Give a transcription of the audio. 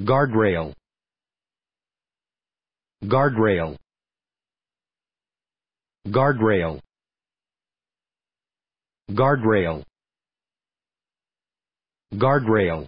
guardrail guardrail guardrail guardrail guardrail